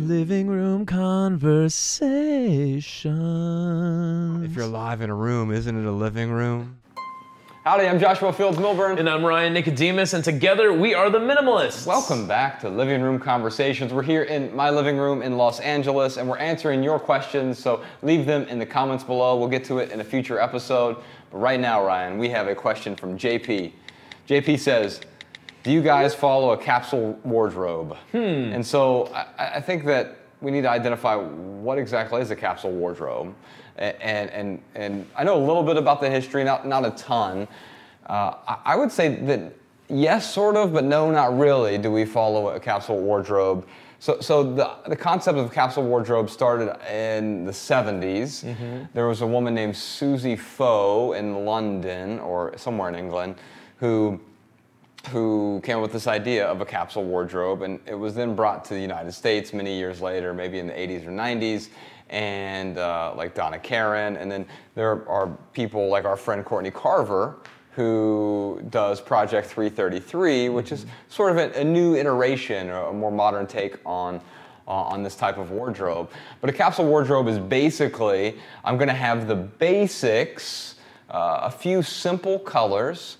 Living room conversation. If you're live in a room, isn't it a living room? Howdy, I'm Joshua Fields Milburn. And I'm Ryan Nicodemus, and together we are the Minimalists. Welcome back to Living Room Conversations. We're here in my living room in Los Angeles, and we're answering your questions, so leave them in the comments below. We'll get to it in a future episode. But right now, Ryan, we have a question from JP. JP says, do you guys follow a capsule wardrobe? Hmm. And so I, I, think that we need to identify what exactly is a capsule wardrobe. And, and, and I know a little bit about the history, not, not a ton. Uh, I, I would say that yes, sort of, but no, not really do we follow a capsule wardrobe. So, so the, the concept of capsule wardrobe started in the 70s. Mm-hmm. There was a woman named Susie Foe in London or somewhere in England who who came up with this idea of a capsule wardrobe, and it was then brought to the United States many years later, maybe in the 80s or 90s, and uh, like Donna Karen, and then there are people like our friend Courtney Carver, who does Project 333, which is mm-hmm. sort of a, a new iteration or a more modern take on uh, on this type of wardrobe. But a capsule wardrobe is basically, I'm gonna have the basics, uh, a few simple colors,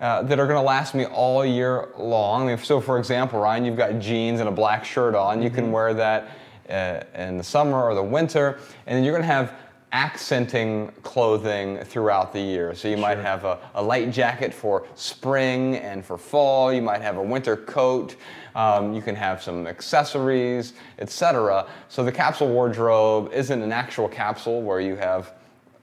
uh, that are gonna last me all year long. so for example, Ryan, you've got jeans and a black shirt on, you can mm-hmm. wear that uh, in the summer or the winter, and then you're gonna have accenting clothing throughout the year. So you sure. might have a, a, light jacket for spring and for fall. You might have a winter coat. Um, you can have some accessories, etc. So the capsule wardrobe isn't an actual capsule where you have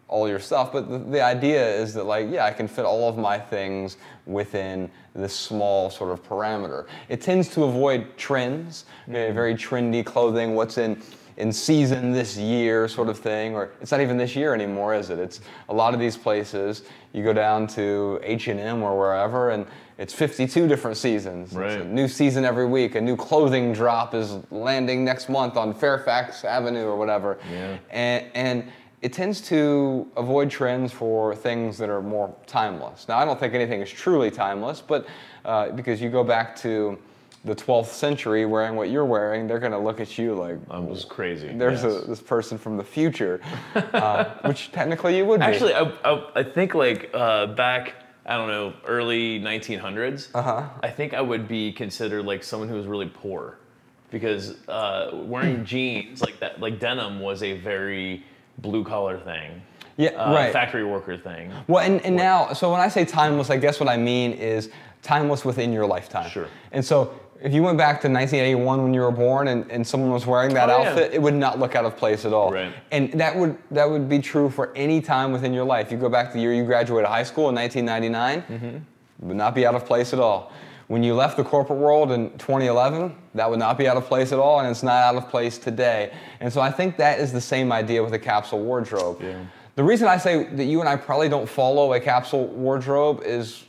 all your stuff, but the, the, idea is that like, yeah, I can fit all of my things within this small sort of parameter. It tends to avoid trends, eh, mm-hmm. very trendy clothing, what's in in season this year sort of thing, or it's not even this year anymore, is it? It's a lot of these places, you go down to H&M or wherever, and it's 52 different seasons. Right. new season every week. A new clothing drop is landing next month on Fairfax Avenue or whatever. Yeah. And, and it tends to avoid trends for things that are more timeless. Now, I don't think anything is truly timeless, but uh, because you go back to the 12th century wearing what you're wearing, they're going to look at you like I'm just crazy. There's yes. a, this person from the future, uh, which technically you would actually. Be. I, I, I think like uh, back I don't know early 1900s. Uh-huh. I think I would be considered like someone who was really poor, because uh, wearing jeans like that like denim was a very blue collar thing. Yeah, uh, right. Factory worker thing. Well, and, and now, so when I say timeless, I guess what I mean is timeless within your lifetime. Sure. And so if you went back to 1981 when you were born and, and someone was wearing that oh, outfit, yeah. it would not look out of place at all. Right. And that would that would be true for any time within your life. You go back to the year you graduated high school in 1999, mm-hmm. would not be out of place at all. When you left the corporate world in 2011, that would not be out of place at all, and it's not out of place today. And so I think that is the same idea with a capsule wardrobe. Yeah. The reason I say that you and I probably don't follow a capsule wardrobe is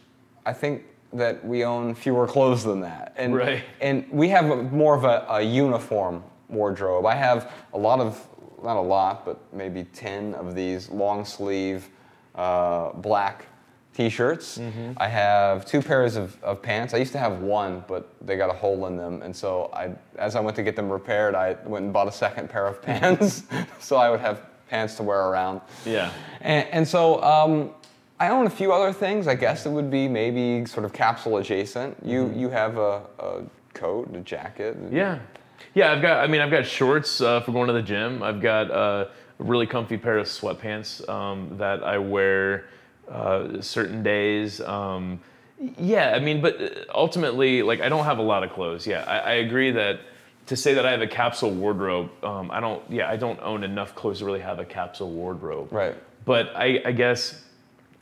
I think that we own fewer clothes than that. And, right. and we have a, more of a, a uniform wardrobe. I have a lot of, not a lot, but maybe 10 of these long sleeve uh, black t-shirts. Mm-hmm. I have two pairs of, of pants. I used to have one, but they got a hole in them. And so I, as I went to get them repaired, I went and bought a second pair of pants. so I would have pants to wear around. Yeah. And, and so um, I own a few other things. I guess it would be maybe sort of capsule adjacent. You, mm-hmm. you have a, a coat, a jacket. Yeah. Yeah, I've got, I mean, I've got shorts uh, for going to the gym. I've got a really comfy pair of sweatpants um, that I wear uh, certain days. Um, yeah, I mean, but uh, ultimately, like I don't have a lot of clothes. Yeah, I, I agree that to say that I have a capsule wardrobe, um, I don't. Yeah, I don't own enough clothes to really have a capsule wardrobe. Right. But I, I guess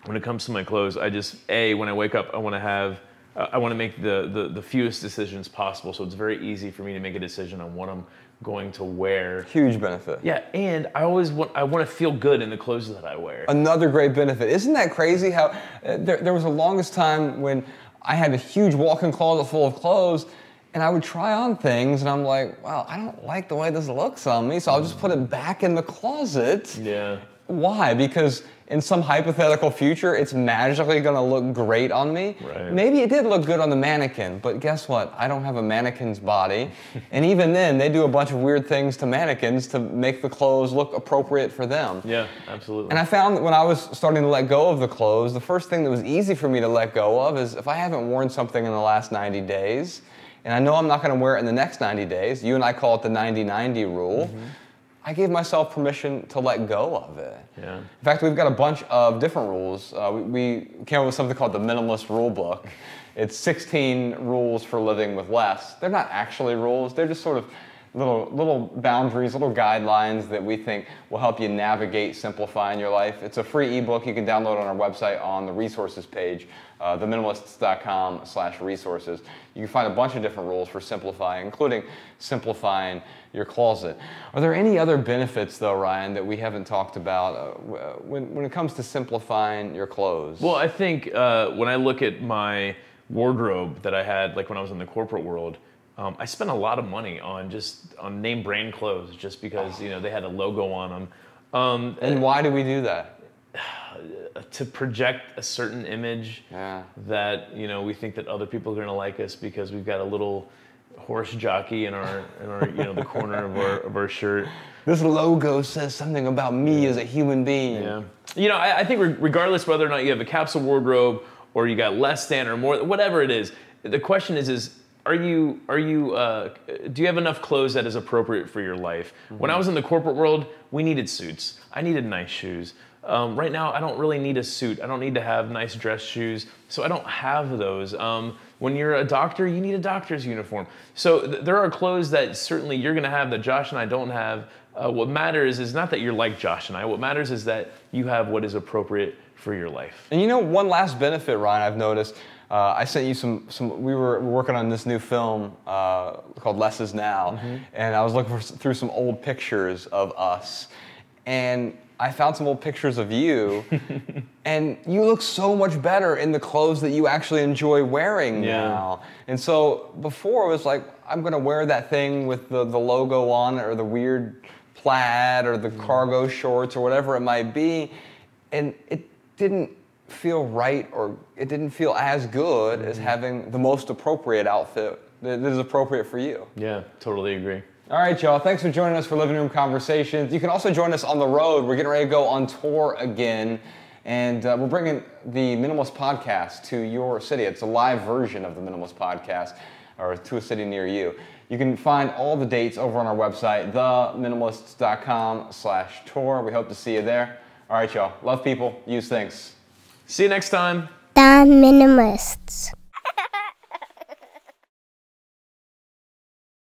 when it comes to my clothes, I just a when I wake up, I want to have uh, I want to make the, the, the fewest decisions possible. So it's very easy for me to make a decision on what I'm going to wear. Huge benefit. Yeah, and I always want I want to feel good in the clothes that I wear. Another great benefit. Isn't that crazy? How uh, there, there was the longest time when I had a huge walk-in closet full of clothes. And I would try on things, and I'm like, wow, I don't like the way this looks on me, so I'll just put it back in the closet. Yeah. Why? Because in some hypothetical future, it's magically going to look great on me. Right. Maybe it did look good on the mannequin, but guess what? I don't have a mannequin's body. and even then, they do a bunch of weird things to mannequins to make the clothes look appropriate for them. Yeah, absolutely. And I found that when I was starting to let go of the clothes, the first thing that was easy for me to let go of is if I haven't worn something in the last 90 days, and I know I'm not going to wear it in the next 90 days, you and I call it the 90 90 rule. Mm-hmm I gave myself permission to let go of it. Yeah. In fact, we've got a bunch of different rules. Uh, we, we, came up with something called the minimalist rule book. It's 16 rules for living with less. They're not actually rules, they're just sort of little, little boundaries, little guidelines that we think will help you navigate simplifying your life. It's a free ebook you can download on our website on the resources page, uh, theminimalists.com slash resources. You can find a bunch of different rules for simplifying, including simplifying your closet. Are there any other benefits though, Ryan, that we haven't talked about uh, when, when it comes to simplifying your clothes? Well, I think uh, when I look at my wardrobe that I had, like when I was in the corporate world, um, I spent a lot of money on just on name brand clothes just because you know they had a logo on them. Um, and, why do we do that? To project a certain image yeah. that you know we think that other people are going to like us because we've got a little horse jockey in our in our you know the corner of our of our shirt. This logo says something about me as a human being. Yeah, you know I, I think re- regardless whether or not you have a capsule wardrobe or you got less than or more whatever it is, the question is is are you are you uh, do you have enough clothes that is appropriate for your life? Mm-hmm. When I mm-hmm. was in the corporate world, we needed suits. I needed nice shoes. Um, right now, I don't really need a suit. I don't need to have nice dress shoes, so I don't have those. Um, when you're a doctor, you need a doctor's uniform. So th- there are clothes that certainly you're gonna have that Josh and I don't have. Uh, what matters is not that you're like Josh and I. What matters is that you have what is appropriate for your life. And you know, one last benefit, Ryan, I've noticed uh, I sent you some, some we were working on this new film uh, called Less Is Now, mm-hmm. and I was looking for, through some old pictures of us, and I found some old pictures of you, and you look so much better in the clothes that you actually enjoy wearing yeah. now. And so before it was like, I'm gonna wear that thing with the, the logo on it, or the weird plaid or the mm. cargo shorts or whatever it might be, and it didn't feel right or it didn't feel as good mm-hmm. as having the most appropriate outfit that is appropriate for you. Yeah, totally agree. All right, y'all. Thanks for joining us for Living Room Conversations. You can also join us on the road. We're getting ready to go on tour again. And uh, we're bringing the Minimalist Podcast to your city. It's a live version of the Minimalist Podcast or to a city near you. You can find all the dates over on our website, theminimalists.com slash tour. We hope to see you there. All right, y'all. Love people. Use things. See you next time. The Minimalists.